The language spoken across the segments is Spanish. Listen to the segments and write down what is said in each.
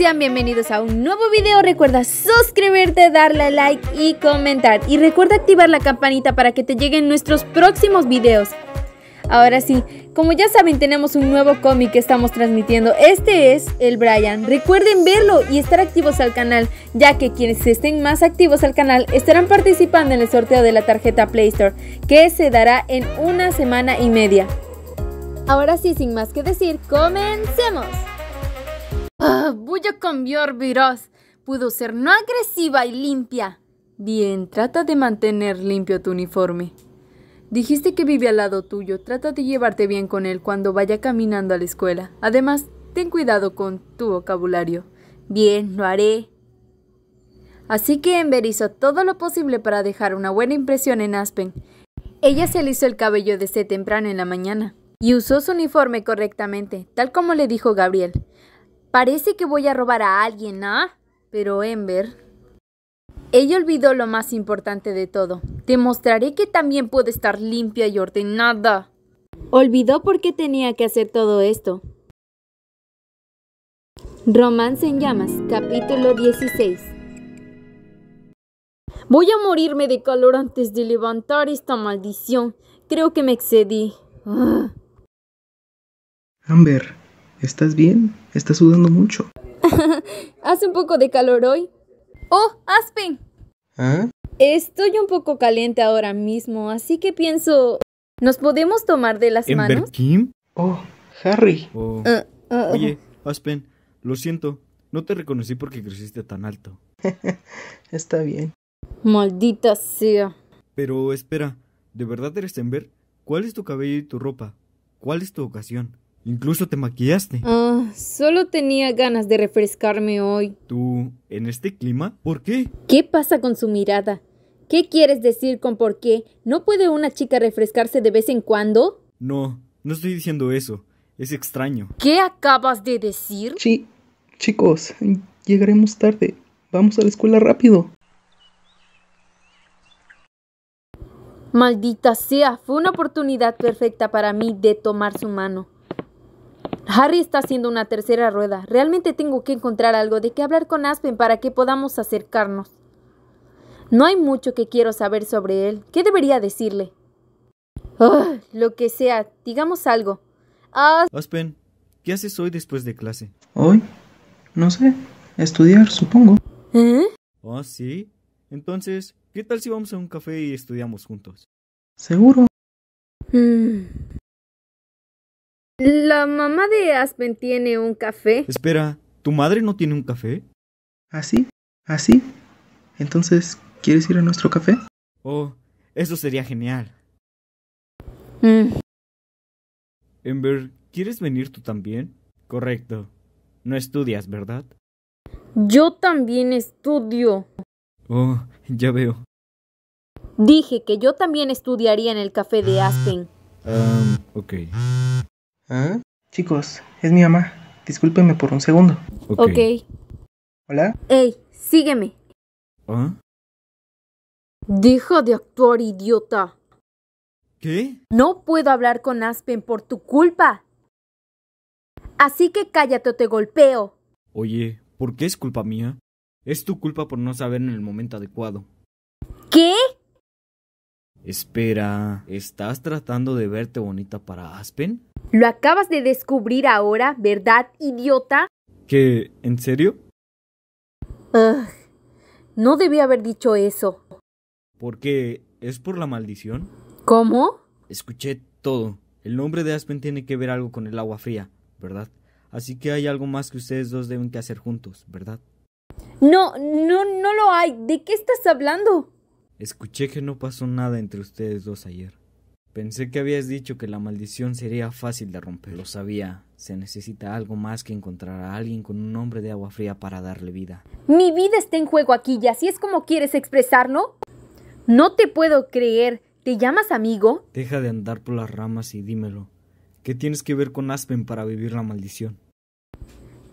Sean bienvenidos a un nuevo video. Recuerda suscribirte, darle like y comentar. Y recuerda activar la campanita para que te lleguen nuestros próximos videos. Ahora sí, como ya saben tenemos un nuevo cómic que estamos transmitiendo. Este es el Brian. Recuerden verlo y estar activos al canal, ya que quienes estén más activos al canal estarán participando en el sorteo de la tarjeta Play Store, que se dará en una semana y media. Ahora sí, sin más que decir, comencemos. Ah, voy a cambiar, ser no agresiva y limpia. Bien, trata de mantener limpio tu uniforme. Dijiste que vive al lado tuyo. Trata de llevarte bien con él cuando vaya caminando a la escuela. Además, ten cuidado con tu vocabulario. Bien, lo haré. Así que Ember hizo todo lo posible para dejar una buena impresión en Aspen. Ella se alisó el cabello desde este temprano en la mañana y usó su uniforme correctamente, tal como le dijo Gabriel. Parece que voy a robar a alguien, ¿ah? Pero Ember... Ella olvidó lo más importante de todo. Te mostraré que también puedo estar limpia y ordenada. Olvidó por qué tenía que hacer todo esto. Romance en llamas, capítulo 16. Voy a morirme de calor antes de levantar esta maldición. Creo que me excedí. Ah. Amber, ¿Estás bien? Estás sudando mucho. Hace un poco de calor hoy. ¡Oh, Aspen! ¿Ah? Estoy un poco caliente ahora mismo, así que pienso... ¿Nos podemos tomar de las manos? Kim? Oh, Harry. Oh. Uh, uh, uh. Oye, Aspen, lo siento. No te reconocí porque creciste tan alto. Está bien. Maldita sea. Pero espera, ¿de verdad eres Ember? ¿Cuál es tu cabello y tu ropa? ¿Cuál es tu ocasión? Incluso te maquillaste. Ah, solo tenía ganas de refrescarme hoy. ¿Tú, en este clima? ¿Por qué? ¿Qué pasa con su mirada? ¿Qué quieres decir con por qué? ¿No puede una chica refrescarse de vez en cuando? No, no estoy diciendo eso. Es extraño. ¿Qué acabas de decir? Sí, chicos, llegaremos tarde. Vamos a la escuela rápido. Maldita sea, fue una oportunidad perfecta para mí de tomar su mano. Harry está haciendo una tercera rueda. Realmente tengo que encontrar algo de qué hablar con Aspen para que podamos acercarnos. No hay mucho que quiero saber sobre él. ¿Qué debería decirle? lo que sea, digamos algo. Ah, Aspen, ¿qué haces hoy después de clase? Hoy, no sé, estudiar, supongo. ¿Eh? Oh, sí. Entonces, ¿qué tal si vamos a un café y estudiamos juntos? Seguro. Mm. La mamá de Aspen tiene un café. Espera, ¿tu madre no tiene un café? ¿Así? ¿Ah, ¿Así? ¿Ah, Entonces, ¿quieres ir a nuestro café? Oh, eso sería genial. Mm. Ember, ¿quieres venir tú también? Correcto. No estudias, ¿verdad? Yo también estudio. Oh, ya veo. Dije que yo también estudiaría en el café de ah, Aspen. Um, ok. ¿Ah? Chicos, es mi mamá. Discúlpenme por un segundo. Ok. okay. ¿Hola? Ey, sígueme. ¿Ah? Deja de actuar, idiota. ¿Qué? No puedo hablar con Aspen por tu culpa. Así que cállate o te golpeo. Oye, ¿por qué es culpa mía? Es tu culpa por no saber en el momento adecuado. ¿Qué? Espera, ¿estás tratando de verte bonita para Aspen? ¿Lo acabas de descubrir ahora, verdad, idiota? ¿Qué? ¿En serio? Ugh, no debí haber dicho eso. ¿Por qué? ¿Es por la maldición? ¿Cómo? Escuché todo. El nombre de Aspen tiene que ver algo con el agua fría, ¿verdad? Así que hay algo más que ustedes dos deben que hacer juntos, ¿verdad? No, no, no lo hay. ¿De qué estás hablando? Escuché que no pasó nada entre ustedes dos ayer. Pensé que habías dicho que la maldición sería fácil de romper. Lo sabía. Se necesita algo más que encontrar a alguien con un hombre de agua fría para darle vida. Mi vida está en juego aquí y así es como quieres expresarlo. No te puedo creer. ¿Te llamas amigo? Deja de andar por las ramas y dímelo. ¿Qué tienes que ver con Aspen para vivir la maldición?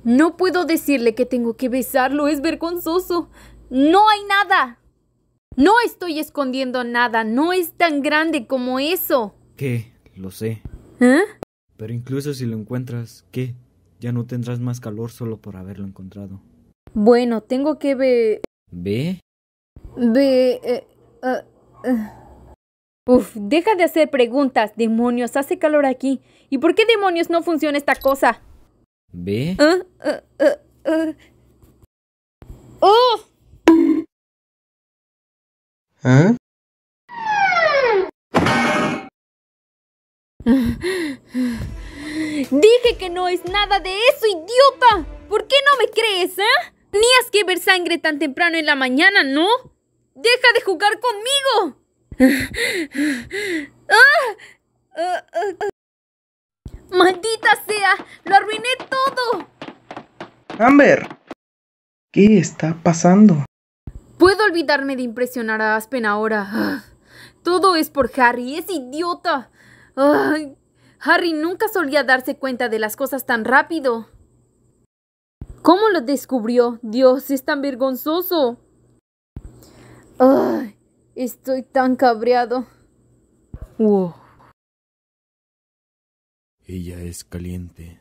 No puedo decirle que tengo que besarlo. Es vergonzoso. No hay nada. No estoy escondiendo nada, no es tan grande como eso. ¿Qué? Lo sé. ¿Eh? Pero incluso si lo encuentras, ¿qué? Ya no tendrás más calor solo por haberlo encontrado. Bueno, tengo que ver... ¿Ve? Ve... Eh, ah, ah. Uf, deja de hacer preguntas, demonios, hace calor aquí. ¿Y por qué demonios no funciona esta cosa? ¿Ve? ¡Uf! ¿Eh? ¿Eh? ¡Oh! ¿Eh? Dije que no es nada de eso, idiota. ¿Por qué no me crees, eh? Tenías que ver sangre tan temprano en la mañana, ¿no? ¡Deja de jugar conmigo! Ah, ah, ah. ¡Maldita sea! ¡Lo arruiné todo! Amber, ¿qué está pasando? Puedo olvidarme de impresionar a Aspen ahora. Todo es por Harry, es idiota. Harry nunca solía darse cuenta de las cosas tan rápido. ¿Cómo lo descubrió? Dios, es tan vergonzoso. Ay, estoy tan cabreado. Ella es caliente.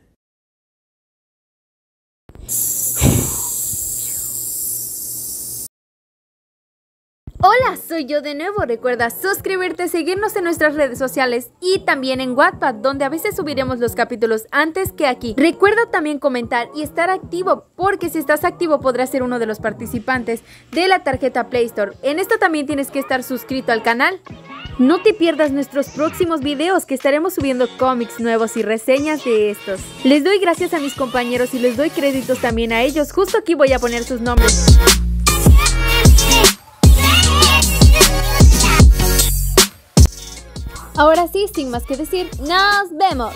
soy yo de nuevo. Recuerda suscribirte, seguirnos en nuestras redes sociales y también en Wattpad, donde a veces subiremos los capítulos antes que aquí. Recuerda también comentar y estar activo, porque si estás activo podrás ser uno de los participantes de la tarjeta Play Store. En esto también tienes que estar suscrito al canal. No te pierdas nuestros próximos videos que estaremos subiendo cómics nuevos y reseñas de estos. Les doy gracias a mis compañeros y les doy créditos también a ellos. Justo aquí voy a poner sus nombres. Ahora sí, sin más que decir, nos vemos.